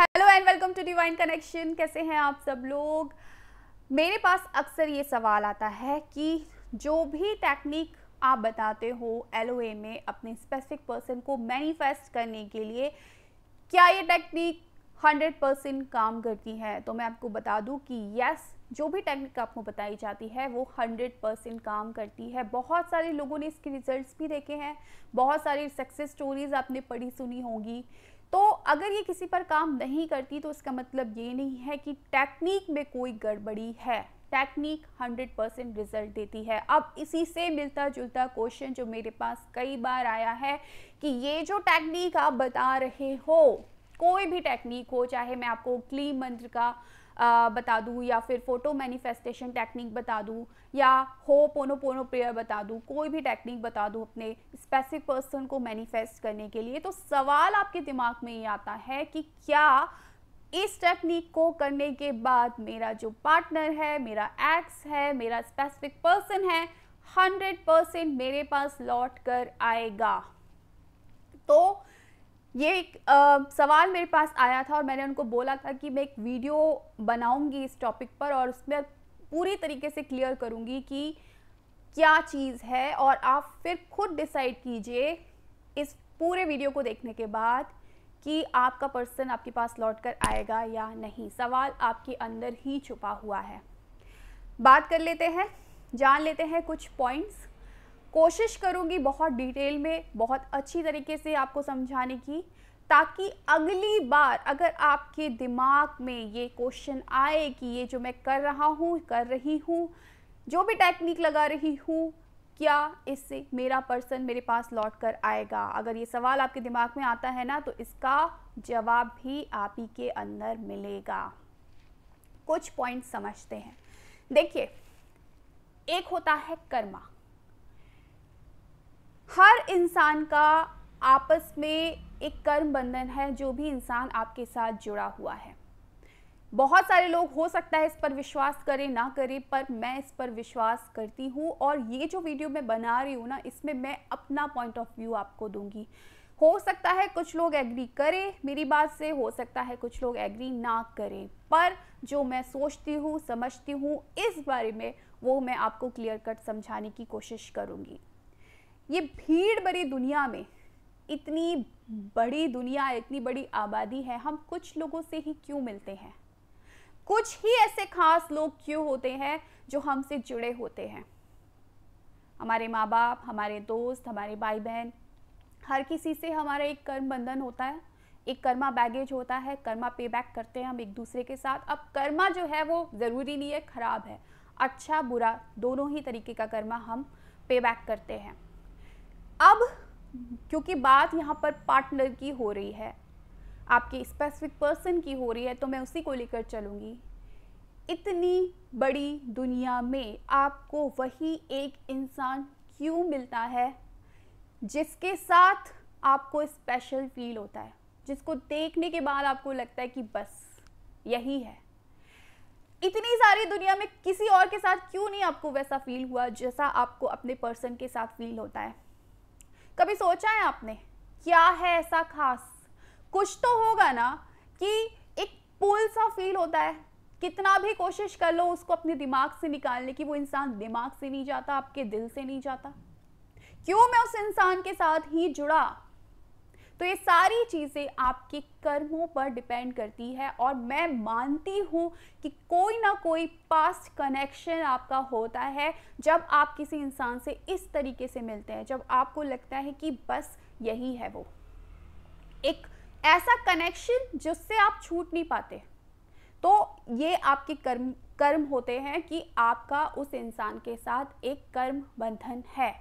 hello and welcome to divine connection कैसे हैं आप सब लोग मेरे पास अक्सर ये सवाल आता है कि जो भी टेक्निक आप बताते हो एल में अपने स्पेसिफिक पर्सन को मैनिफेस्ट करने के लिए क्या ये टेक्निक 100 परसेंट काम करती है तो मैं आपको बता दूं कि यस जो भी टेक्निक आपको बताई जाती है वो 100 परसेंट काम करती है बहुत सारे लोगों ने इसके रिजल्ट्स भी देखे हैं बहुत सारी सक्सेस स्टोरीज आपने पढ़ी सुनी होंगी तो अगर ये किसी पर काम नहीं करती तो इसका मतलब ये नहीं है कि टेक्निक में कोई गड़बड़ी है टेक्निक 100 परसेंट रिजल्ट देती है अब इसी से मिलता जुलता क्वेश्चन जो मेरे पास कई बार आया है कि ये जो टेक्निक आप बता रहे हो कोई भी टेक्निक हो चाहे मैं आपको क्ली मंत्र का आ, बता दूँ या फिर फोटो मैनिफेस्टेशन टेक्निक बता दूँ या हो पोनो पोनो प्रेयर बता दूँ कोई भी टेक्निक बता दूँ अपने स्पेसिफिक पर्सन को मैनिफेस्ट करने के लिए तो सवाल आपके दिमाग में ये आता है कि क्या इस टेक्निक को करने के बाद मेरा जो पार्टनर है मेरा एक्स है मेरा स्पेसिफिक पर्सन है हंड्रेड परसेंट मेरे पास लौट कर आएगा तो ये एक आ, सवाल मेरे पास आया था और मैंने उनको बोला था कि मैं एक वीडियो बनाऊंगी इस टॉपिक पर और उसमें पूरी तरीके से क्लियर करूंगी कि क्या चीज़ है और आप फिर खुद डिसाइड कीजिए इस पूरे वीडियो को देखने के बाद कि आपका पर्सन आपके पास लौट कर आएगा या नहीं सवाल आपके अंदर ही छुपा हुआ है बात कर लेते हैं जान लेते हैं कुछ पॉइंट्स कोशिश करूंगी बहुत डिटेल में बहुत अच्छी तरीके से आपको समझाने की ताकि अगली बार अगर आपके दिमाग में ये क्वेश्चन आए कि ये जो मैं कर रहा हूँ कर रही हूँ जो भी टेक्निक लगा रही हूँ क्या इससे मेरा पर्सन मेरे पास लौट कर आएगा अगर ये सवाल आपके दिमाग में आता है ना तो इसका जवाब भी आप ही के अंदर मिलेगा कुछ पॉइंट समझते हैं देखिए एक होता है कर्मा हर इंसान का आपस में एक कर्म बंधन है जो भी इंसान आपके साथ जुड़ा हुआ है बहुत सारे लोग हो सकता है इस पर विश्वास करें ना करें पर मैं इस पर विश्वास करती हूँ और ये जो वीडियो मैं बना रही हूँ ना इसमें मैं अपना पॉइंट ऑफ व्यू आपको दूंगी हो सकता है कुछ लोग एग्री करें मेरी बात से हो सकता है कुछ लोग एग्री ना करें पर जो मैं सोचती हूँ समझती हूँ इस बारे में वो मैं आपको क्लियर कट समझाने की कोशिश करूँगी ये भीड़ भरी दुनिया में इतनी बड़ी दुनिया इतनी बड़ी आबादी है हम कुछ लोगों से ही क्यों मिलते हैं कुछ ही ऐसे खास लोग क्यों होते हैं जो हमसे जुड़े होते हैं हमारे माँ बाप हमारे दोस्त हमारे भाई बहन हर किसी से हमारा एक कर्म बंधन होता है एक कर्मा बैगेज होता है कर्मा पे बैक करते हैं हम एक दूसरे के साथ अब कर्मा जो है वो ज़रूरी नहीं है ख़राब है अच्छा बुरा दोनों ही तरीके का कर्मा हम पे बैक करते हैं अब क्योंकि बात यहाँ पर पार्टनर की हो रही है आपके स्पेसिफिक पर्सन की हो रही है तो मैं उसी को लेकर चलूँगी इतनी बड़ी दुनिया में आपको वही एक इंसान क्यों मिलता है जिसके साथ आपको स्पेशल फील होता है जिसको देखने के बाद आपको लगता है कि बस यही है इतनी सारी दुनिया में किसी और के साथ क्यों नहीं आपको वैसा फील हुआ जैसा आपको अपने पर्सन के साथ फील होता है कभी सोचा है आपने क्या है ऐसा खास कुछ तो होगा ना कि एक पुल सा फील होता है कितना भी कोशिश कर लो उसको अपने दिमाग से निकालने की वो इंसान दिमाग से नहीं जाता आपके दिल से नहीं जाता क्यों मैं उस इंसान के साथ ही जुड़ा तो ये सारी चीज़ें आपके कर्मों पर डिपेंड करती है और मैं मानती हूँ कि कोई ना कोई पास्ट कनेक्शन आपका होता है जब आप किसी इंसान से इस तरीके से मिलते हैं जब आपको लगता है कि बस यही है वो एक ऐसा कनेक्शन जिससे आप छूट नहीं पाते तो ये आपके कर्म कर्म होते हैं कि आपका उस इंसान के साथ एक कर्म बंधन है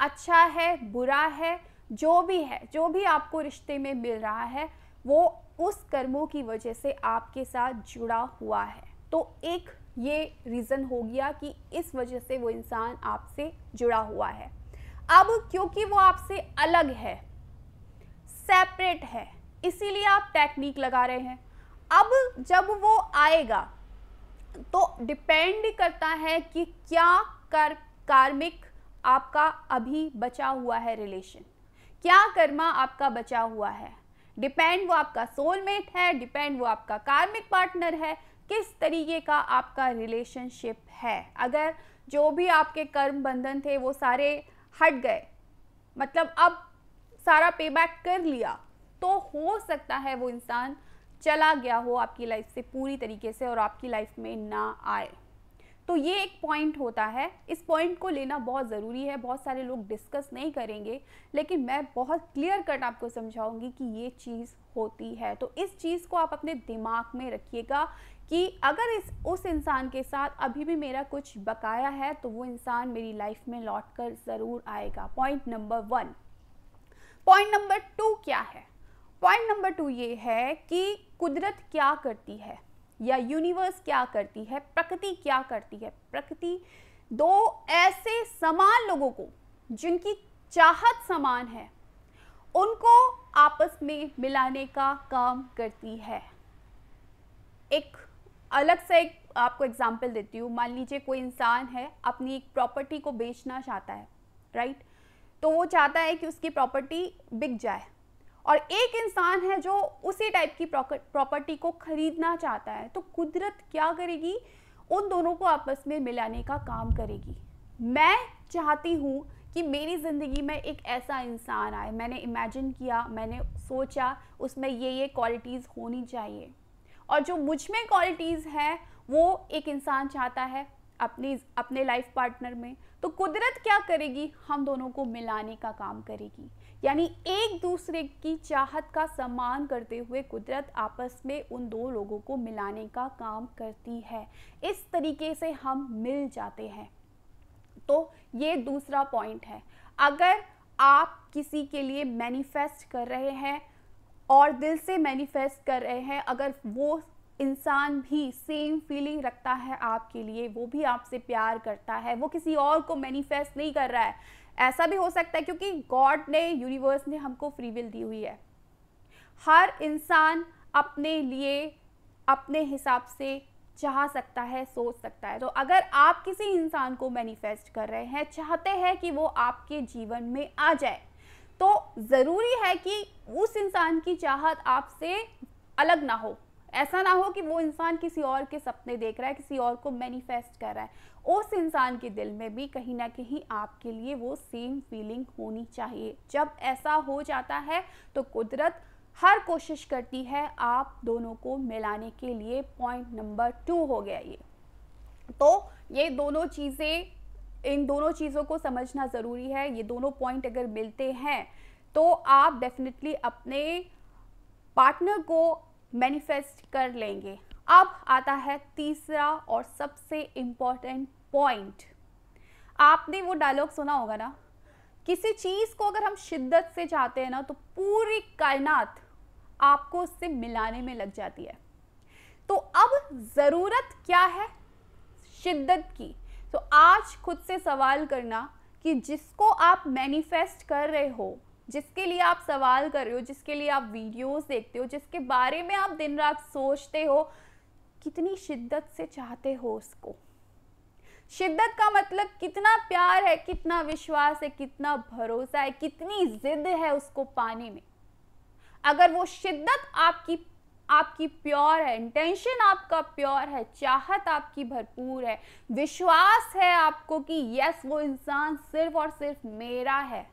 अच्छा है बुरा है जो भी है जो भी आपको रिश्ते में मिल रहा है वो उस कर्मों की वजह से आपके साथ जुड़ा हुआ है तो एक ये रीज़न हो गया कि इस वजह से वो इंसान आपसे जुड़ा हुआ है अब क्योंकि वो आपसे अलग है सेपरेट है इसीलिए आप टेक्निक लगा रहे हैं अब जब वो आएगा तो डिपेंड करता है कि क्या कर कार्मिक आपका अभी बचा हुआ है रिलेशन क्या कर्मा आपका बचा हुआ है डिपेंड वो आपका सोलमेट है डिपेंड वो आपका कार्मिक पार्टनर है किस तरीके का आपका रिलेशनशिप है अगर जो भी आपके कर्म बंधन थे वो सारे हट गए मतलब अब सारा पे बैक कर लिया तो हो सकता है वो इंसान चला गया हो आपकी लाइफ से पूरी तरीके से और आपकी लाइफ में ना आए तो ये एक पॉइंट होता है इस पॉइंट को लेना बहुत ज़रूरी है बहुत सारे लोग डिस्कस नहीं करेंगे लेकिन मैं बहुत क्लियर कट आपको समझाऊंगी कि ये चीज़ होती है तो इस चीज़ को आप अपने दिमाग में रखिएगा कि अगर इस उस इंसान के साथ अभी भी मेरा कुछ बकाया है तो वो इंसान मेरी लाइफ में लौट कर ज़रूर आएगा point number one point number two क्या है पॉइंट नंबर टू ये है कि कुदरत क्या करती है या यूनिवर्स क्या करती है प्रकृति क्या करती है प्रकृति दो ऐसे समान लोगों को जिनकी चाहत समान है उनको आपस में मिलाने का काम करती है एक अलग से एक आपको एग्जाम्पल देती हूँ मान लीजिए कोई इंसान है अपनी एक प्रॉपर्टी को बेचना चाहता है राइट तो वो चाहता है कि उसकी प्रॉपर्टी बिक जाए और एक इंसान है जो उसी टाइप की प्रॉपर्टी को खरीदना चाहता है तो कुदरत क्या करेगी उन दोनों को आपस में मिलाने का काम करेगी मैं चाहती हूँ कि मेरी ज़िंदगी में एक ऐसा इंसान आए मैंने इमेजिन किया मैंने सोचा उसमें ये ये क्वालिटीज़ होनी चाहिए और जो मुझ में क्वालिटीज़ हैं वो एक इंसान चाहता है अपनी अपने लाइफ पार्टनर में तो कुदरत क्या करेगी हम दोनों को मिलाने का काम करेगी यानी एक दूसरे की चाहत का सम्मान करते हुए कुदरत आपस में उन दो लोगों को मिलाने का काम करती है इस तरीके से हम मिल जाते हैं तो ये दूसरा पॉइंट है अगर आप किसी के लिए मैनिफेस्ट कर रहे हैं और दिल से मैनिफेस्ट कर रहे हैं अगर वो इंसान भी सेम फीलिंग रखता है आपके लिए वो भी आपसे प्यार करता है वो किसी और को मैनिफेस्ट नहीं कर रहा है ऐसा भी हो सकता है क्योंकि गॉड ने यूनिवर्स ने हमको फ्री विल दी हुई है हर इंसान अपने लिए अपने हिसाब से चाह सकता है सोच सकता है तो अगर आप किसी इंसान को मैनिफेस्ट कर रहे हैं चाहते हैं कि वो आपके जीवन में आ जाए तो ज़रूरी है कि उस इंसान की चाहत आपसे अलग ना हो ऐसा ना हो कि वो इंसान किसी और के सपने देख रहा है किसी और को मैनिफेस्ट कर रहा है उस इंसान के दिल में भी कहीं ना कहीं आपके लिए वो सेम फीलिंग होनी चाहिए जब ऐसा हो जाता है तो कुदरत हर कोशिश करती है आप दोनों को मिलाने के लिए पॉइंट नंबर टू हो गया ये तो ये दोनों चीज़ें इन दोनों चीज़ों को समझना ज़रूरी है ये दोनों पॉइंट अगर मिलते हैं तो आप डेफिनेटली अपने पार्टनर को मैनिफेस्ट कर लेंगे अब आता है तीसरा और सबसे इम्पॉर्टेंट पॉइंट आपने वो डायलॉग सुना होगा ना किसी चीज़ को अगर हम शिद्दत से चाहते हैं ना तो पूरी कायनात आपको उससे मिलाने में लग जाती है तो अब ज़रूरत क्या है शिद्दत की तो आज खुद से सवाल करना कि जिसको आप मैनिफेस्ट कर रहे हो जिसके लिए आप सवाल कर रहे हो जिसके लिए आप वीडियोस देखते हो जिसके बारे में आप दिन रात सोचते हो कितनी शिद्दत से चाहते हो उसको शिद्दत का मतलब कितना प्यार है कितना विश्वास है कितना भरोसा है कितनी जिद है उसको पाने में अगर वो शिद्दत आपकी आपकी प्योर है इंटेंशन आपका प्योर है चाहत आपकी भरपूर है विश्वास है आपको कि यस वो इंसान सिर्फ और सिर्फ मेरा है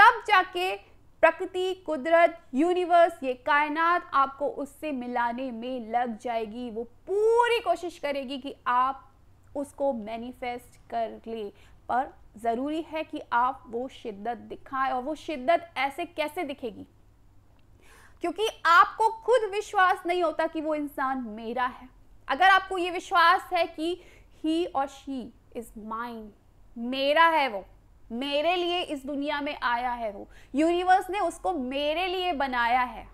तब जाके प्रकृति कुदरत यूनिवर्स ये कायनात आपको उससे मिलाने में लग जाएगी वो पूरी कोशिश करेगी कि आप उसको मैनिफेस्ट कर ले पर ज़रूरी है कि आप वो शिद्दत दिखाएं और वो शिद्दत ऐसे कैसे दिखेगी क्योंकि आपको खुद विश्वास नहीं होता कि वो इंसान मेरा है अगर आपको ये विश्वास है कि ही और शी इज़ माइंड मेरा है वो मेरे लिए इस दुनिया में आया है वो यूनिवर्स ने उसको मेरे लिए बनाया है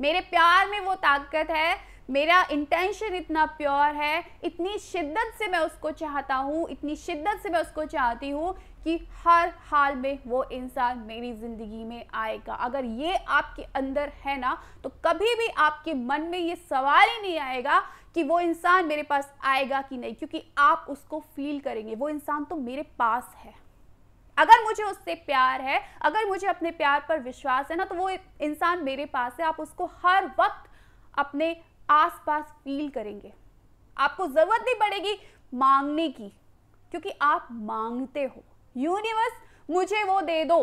मेरे प्यार में वो ताकत है मेरा इंटेंशन इतना प्योर है इतनी शिद्दत से मैं उसको चाहता हूँ इतनी शिद्दत से मैं उसको चाहती हूँ कि हर हाल में वो इंसान मेरी ज़िंदगी में आएगा अगर ये आपके अंदर है ना तो कभी भी आपके मन में ये सवाल ही नहीं आएगा कि वो इंसान मेरे पास आएगा कि नहीं क्योंकि आप उसको फील करेंगे वो इंसान तो मेरे पास है अगर मुझे उससे प्यार है अगर मुझे अपने प्यार पर विश्वास है ना तो वो इंसान मेरे पास है आप उसको हर वक्त अपने आसपास फील करेंगे आपको ज़रूरत नहीं पड़ेगी मांगने की क्योंकि आप मांगते हो यूनिवर्स मुझे वो दे दो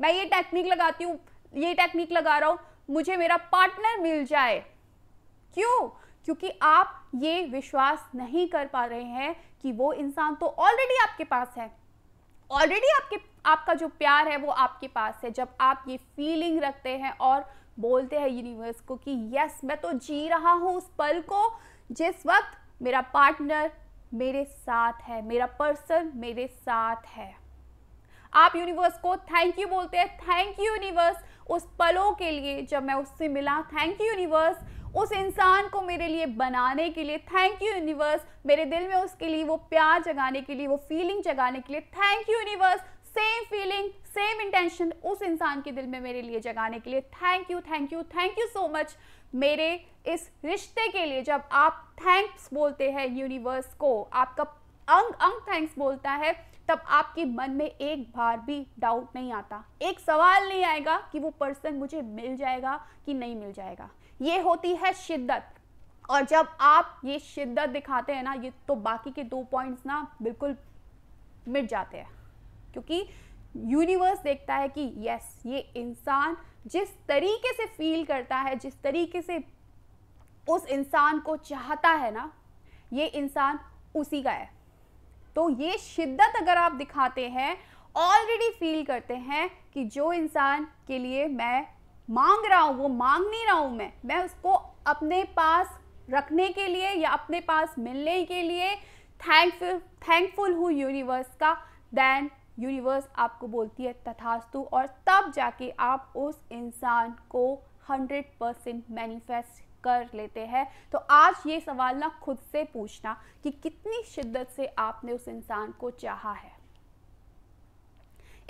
मैं ये टेक्निक लगाती हूँ ये टेक्निक लगा रहा हूँ मुझे मेरा पार्टनर मिल जाए क्यों क्योंकि आप ये विश्वास नहीं कर पा रहे हैं कि वो इंसान तो ऑलरेडी आपके पास है ऑलरेडी आपके आपका जो प्यार है वो आपके पास है जब आप ये फीलिंग रखते हैं और बोलते हैं यूनिवर्स को कि यस मैं तो जी रहा हूँ उस पल को जिस वक्त मेरा पार्टनर मेरे साथ है मेरा पर्सन मेरे साथ है आप यूनिवर्स को थैंक यू बोलते हैं थैंक यू यूनिवर्स उस पलों के लिए जब मैं उससे मिला थैंक यू यूनिवर्स उस इंसान को मेरे लिए बनाने के लिए थैंक यू यूनिवर्स मेरे दिल में उसके लिए वो प्यार जगाने के लिए वो फीलिंग जगाने के लिए thank you universe same feeling same intention उस इंसान के दिल में मेरे लिए जगाने के लिए thank you thank you thank you so much मेरे इस रिश्ते के लिए जब आप थैंक्स बोलते हैं यूनिवर्स को आपका अंग अंग थैंक्स बोलता है तब आपके मन में एक बार भी डाउट नहीं आता एक सवाल नहीं आएगा कि वो पर्सन मुझे मिल जाएगा कि नहीं मिल जाएगा ये होती है शिद्दत और जब आप ये शिद्दत दिखाते हैं ना ये तो बाकी के दो पॉइंट्स ना बिल्कुल मिट जाते हैं क्योंकि यूनिवर्स देखता है कि यस ये इंसान जिस तरीके से फील करता है जिस तरीके से उस इंसान को चाहता है ना ये इंसान उसी का है तो ये शिद्दत अगर आप दिखाते हैं ऑलरेडी फील करते हैं कि जो इंसान के लिए मैं मांग रहा हूँ वो मांग नहीं रहा हूँ मैं मैं उसको अपने पास रखने के लिए या अपने पास मिलने के लिए थैंकफुल थैंकफुल हूँ यूनिवर्स का देन यूनिवर्स आपको बोलती है तथास्तु और तब जाके आप उस इंसान को हंड्रेड परसेंट मैनिफेस्ट कर लेते हैं तो आज ये सवाल ना खुद से पूछना कि कितनी शिद्दत से आपने उस इंसान को चाहा है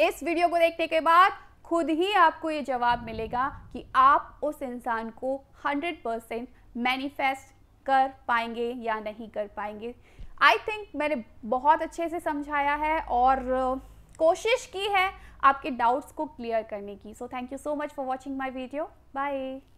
इस वीडियो को देखने के बाद खुद ही आपको ये जवाब मिलेगा कि आप उस इंसान को 100 परसेंट मैनिफेस्ट कर पाएंगे या नहीं कर पाएंगे आई थिंक मैंने बहुत अच्छे से समझाया है और कोशिश की है आपके डाउट्स को क्लियर करने की so thank you so much for watching my video bye